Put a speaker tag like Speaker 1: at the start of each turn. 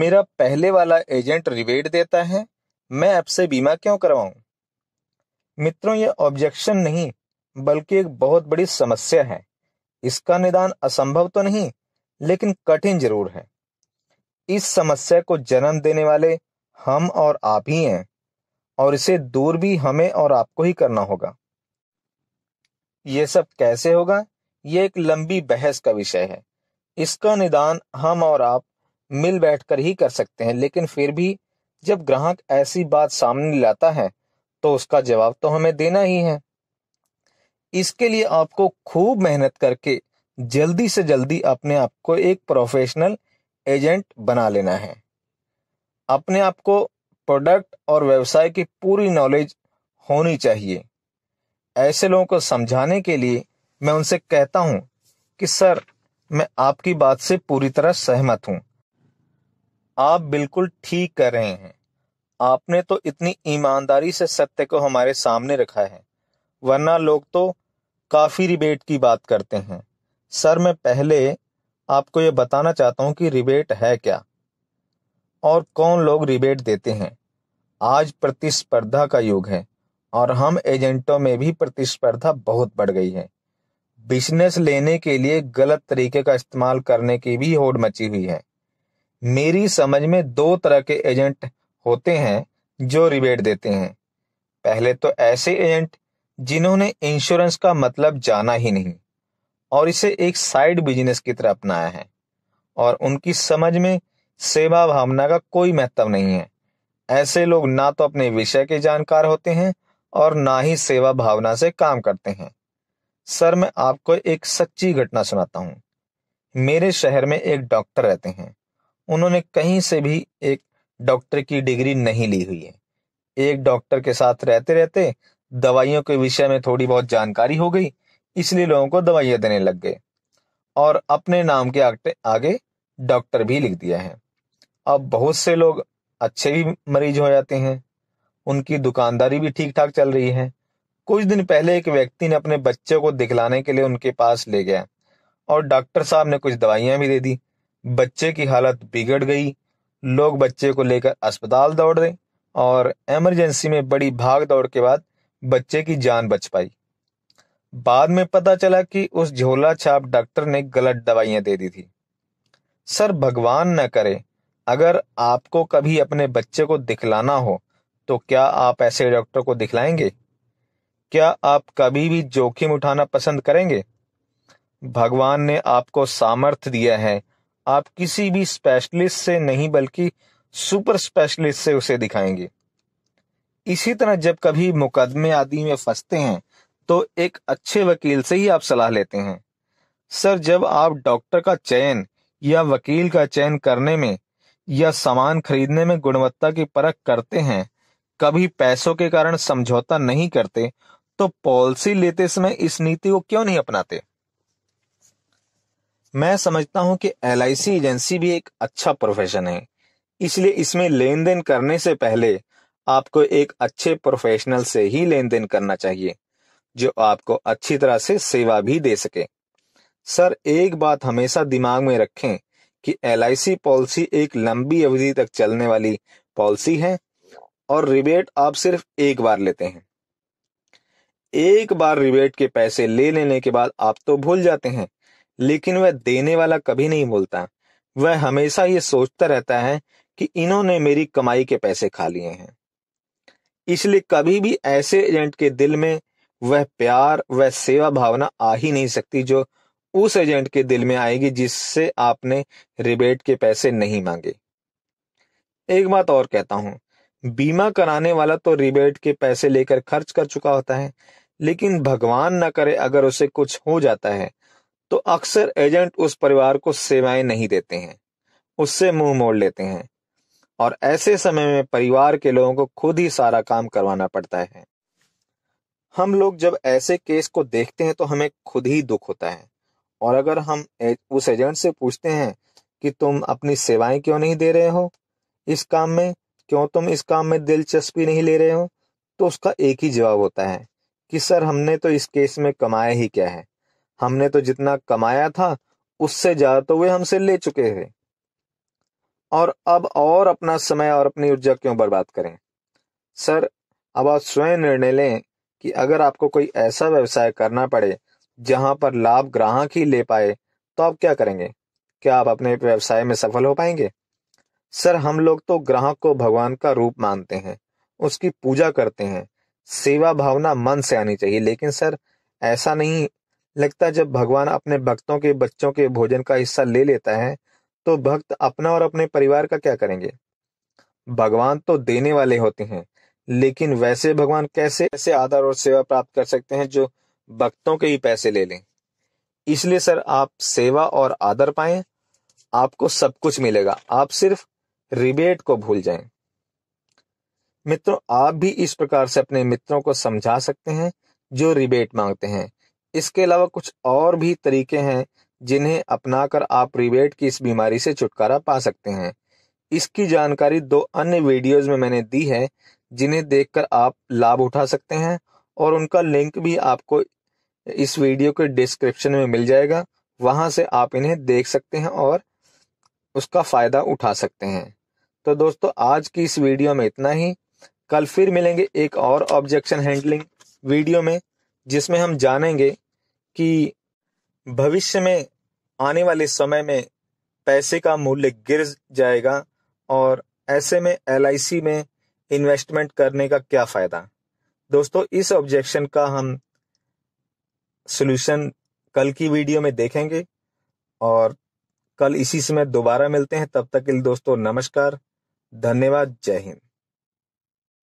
Speaker 1: मेरा पहले वाला एजेंट रिबेट देता है मैं आपसे बीमा क्यों करवाऊं मित्रों ये ऑब्जेक्शन नहीं बल्कि एक बहुत बड़ी समस्या है इसका निदान असंभव तो नहीं लेकिन कठिन जरूर है इस समस्या को जन्म देने वाले हम और आप ही हैं और इसे दूर भी हमें और आपको ही करना होगा ये सब कैसे होगा ये एक लंबी बहस का विषय है इसका निदान हम और आप मिल बैठकर ही कर सकते हैं लेकिन फिर भी जब ग्राहक ऐसी बात सामने लाता है तो उसका जवाब तो हमें देना ही है इसके लिए आपको खूब मेहनत करके जल्दी से जल्दी अपने आप को एक प्रोफेशनल एजेंट बना लेना है अपने आप को प्रोडक्ट और व्यवसाय की पूरी नॉलेज होनी चाहिए ऐसे लोगों को समझाने के लिए मैं उनसे कहता हूं कि सर मैं आपकी बात से पूरी तरह सहमत हूं आप बिल्कुल ठीक कर रहे हैं आपने तो इतनी ईमानदारी से सत्य को हमारे सामने रखा है वरना लोग तो काफ़ी रिबेट की बात करते हैं सर मैं पहले आपको ये बताना चाहता हूँ कि रिबेट है क्या और कौन लोग रिबेट देते हैं आज प्रतिस्पर्धा का युग है और हम एजेंटों में भी प्रतिस्पर्धा बहुत बढ़ गई है बिजनेस लेने के लिए गलत तरीके का इस्तेमाल करने की भी होड़ मची हुई है मेरी समझ में दो तरह के एजेंट होते हैं जो रिबेट देते हैं पहले तो ऐसे एजेंट जिन्होंने इंश्योरेंस का मतलब जाना ही नहीं और इसे एक साइड बिजनेस की तरह अपनाया है और उनकी समझ में सेवा भावना का कोई महत्व नहीं है ऐसे लोग ना तो अपने विषय के जानकार होते हैं और ना ही सेवा भावना से काम करते हैं सर मैं आपको एक सच्ची घटना सुनाता हूँ मेरे शहर में एक डॉक्टर रहते हैं उन्होंने कहीं से भी एक डॉक्टर की डिग्री नहीं ली हुई है एक डॉक्टर के साथ रहते रहते दवाइयों के विषय में थोड़ी बहुत जानकारी हो गई इसलिए लोगों को दवाइयां देने लग गए और अपने नाम के आगे डॉक्टर भी लिख दिया है अब बहुत से लोग अच्छे भी मरीज हो जाते हैं उनकी दुकानदारी भी ठीक ठाक चल रही है कुछ दिन पहले एक व्यक्ति ने अपने बच्चे को दिखलाने के लिए उनके पास ले गया और डॉक्टर साहब ने कुछ दवाइयां भी दे दी बच्चे की हालत बिगड़ गई लोग बच्चे को लेकर अस्पताल दौड़ रहे और एमरजेंसी में बड़ी भाग दौड़ के बाद बच्चे की जान बच पाई बाद में पता चला कि उस झोला छाप डॉक्टर ने गलत दवाइयां दे दी थी सर भगवान न करे अगर आपको कभी अपने बच्चे को दिखलाना हो तो क्या आप ऐसे डॉक्टर को दिखलाएंगे क्या आप कभी भी जोखिम उठाना पसंद करेंगे भगवान ने आपको सामर्थ्य दिया है आप किसी भी स्पेशलिस्ट से नहीं बल्कि सुपर स्पेशलिस्ट से उसे दिखाएंगे इसी तरह जब कभी मुकदमे आदि में फंसते हैं तो एक अच्छे वकील से ही आप सलाह लेते हैं सर जब आप डॉक्टर का चयन या वकील का चयन करने में या सामान खरीदने में गुणवत्ता की परख करते हैं कभी पैसों के कारण समझौता नहीं करते तो पॉलिसी लेते समय इस नीति को क्यों नहीं अपनाते मैं समझता हूं कि एल एजेंसी भी एक अच्छा प्रोफेशन है इसलिए इसमें लेन देन करने से पहले आपको एक अच्छे प्रोफेशनल से ही लेन देन करना चाहिए जो आपको अच्छी तरह से सेवा भी दे सके सर एक बात हमेशा दिमाग में रखें कि एल पॉलिसी एक लंबी अवधि तक चलने वाली पॉलिसी है और रिबेट आप सिर्फ एक बार लेते हैं एक बार रिबेट के पैसे ले लेने के बाद आप तो भूल जाते हैं लेकिन वह देने वाला कभी नहीं बोलता वह हमेशा ये सोचता रहता है कि इन्होंने मेरी कमाई के पैसे खा लिए हैं इसलिए कभी भी ऐसे एजेंट के दिल में वह प्यार वह सेवा भावना आ ही नहीं सकती जो उस एजेंट के दिल में आएगी जिससे आपने रिबेट के पैसे नहीं मांगे एक बात और कहता हूं बीमा कराने वाला तो रिबेट के पैसे लेकर खर्च कर चुका होता है लेकिन भगवान न करे अगर उसे कुछ हो जाता है तो अक्सर एजेंट उस परिवार को सेवाएं नहीं देते हैं उससे मुंह मोड़ लेते हैं और ऐसे समय में परिवार के लोगों को खुद ही सारा काम करवाना पड़ता है हम लोग जब ऐसे केस को देखते हैं तो हमें खुद ही दुख होता है और अगर हम उस एजेंट से पूछते हैं कि तुम अपनी सेवाएं क्यों नहीं दे रहे हो इस काम में क्यों तुम इस काम में दिलचस्पी नहीं ले रहे हो तो उसका एक ही जवाब होता है कि सर हमने तो इस केस में कमाया ही क्या है हमने तो जितना कमाया था उससे ज्यादा तो वे हमसे ले चुके हैं और अब और अपना समय और अपनी ऊर्जा क्यों बर्बाद करें सर अब आप स्वयं निर्णय लें कि अगर आपको कोई ऐसा व्यवसाय करना पड़े जहां पर लाभ ग्राहक ही ले पाए तो आप क्या करेंगे क्या आप अपने व्यवसाय में सफल हो पाएंगे सर हम लोग तो ग्राहक को भगवान का रूप मानते हैं उसकी पूजा करते हैं सेवा भावना मन से आनी चाहिए लेकिन सर ऐसा नहीं लगता है जब भगवान अपने भक्तों के बच्चों के भोजन का हिस्सा ले लेता है तो भक्त अपना और अपने परिवार का क्या करेंगे भगवान तो देने वाले होते हैं लेकिन वैसे भगवान कैसे ऐसे आदर और सेवा प्राप्त कर सकते हैं जो भक्तों के ही पैसे ले लें इसलिए सर आप सेवा और आदर पाए आपको सब कुछ मिलेगा आप सिर्फ रिबेट को भूल जाएं। मित्रों आप भी इस प्रकार से अपने मित्रों को समझा सकते हैं जो रिबेट मांगते हैं इसके अलावा कुछ और भी तरीके हैं जिन्हें अपनाकर आप रिबेट की इस बीमारी से छुटकारा पा सकते हैं इसकी जानकारी दो अन्य वीडियोस में मैंने दी है जिन्हें देखकर आप लाभ उठा सकते हैं और उनका लिंक भी आपको इस वीडियो के डिस्क्रिप्शन में मिल जाएगा वहां से आप इन्हें देख सकते हैं और उसका फायदा उठा सकते हैं तो दोस्तों आज की इस वीडियो में इतना ही कल फिर मिलेंगे एक और ऑब्जेक्शन हैंडलिंग वीडियो में जिसमें हम जानेंगे कि भविष्य में आने वाले समय में पैसे का मूल्य गिर जाएगा और ऐसे में एल में इन्वेस्टमेंट करने का क्या फ़ायदा दोस्तों इस ऑब्जेक्शन का हम सोल्यूशन कल की वीडियो में देखेंगे और कल इसी समय दोबारा मिलते हैं तब तक के लिए दोस्तों नमस्कार धन्यवाद जय हिंद